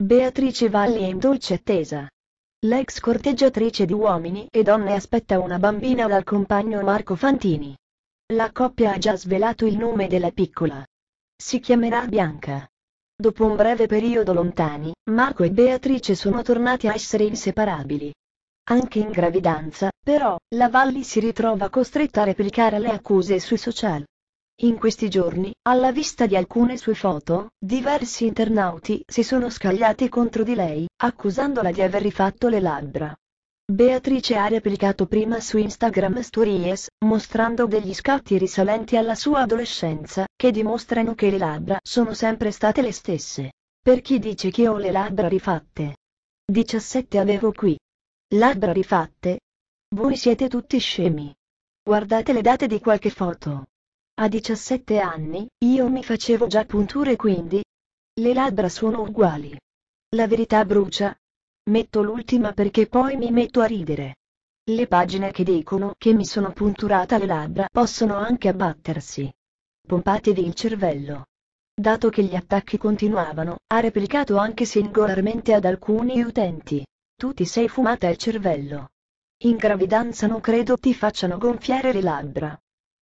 Beatrice Valli è in dolce attesa. L'ex corteggiatrice di uomini e donne aspetta una bambina dal compagno Marco Fantini. La coppia ha già svelato il nome della piccola. Si chiamerà Bianca. Dopo un breve periodo lontani, Marco e Beatrice sono tornati a essere inseparabili. Anche in gravidanza, però, la Valli si ritrova costretta a replicare le accuse sui social. In questi giorni, alla vista di alcune sue foto, diversi internauti si sono scagliati contro di lei, accusandola di aver rifatto le labbra. Beatrice ha replicato prima su Instagram Stories, mostrando degli scatti risalenti alla sua adolescenza, che dimostrano che le labbra sono sempre state le stesse. Per chi dice che ho le labbra rifatte? 17 avevo qui. Labbra rifatte? Voi siete tutti scemi. Guardate le date di qualche foto. A 17 anni, io mi facevo già punture quindi. Le labbra sono uguali. La verità brucia. Metto l'ultima perché poi mi metto a ridere. Le pagine che dicono che mi sono punturata le labbra possono anche abbattersi. Pompatevi il cervello. Dato che gli attacchi continuavano, ha replicato anche singolarmente ad alcuni utenti. Tu ti sei fumata il cervello. In gravidanza non credo ti facciano gonfiare le labbra.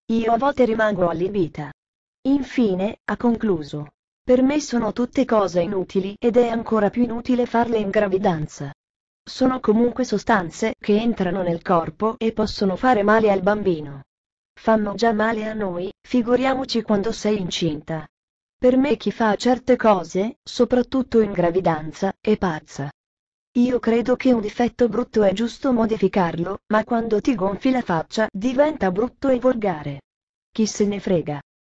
Io a volte rimango allibita. Infine, ha concluso. Per me sono tutte cose inutili ed è ancora più inutile farle in gravidanza. Sono comunque sostanze che entrano nel corpo e possono fare male al bambino. Fanno già male a noi, figuriamoci quando sei incinta. Per me chi fa certe cose, soprattutto in gravidanza, è pazza. Io credo che un difetto brutto è giusto modificarlo, ma quando ti gonfi la faccia diventa brutto e volgare. Chi se ne frega.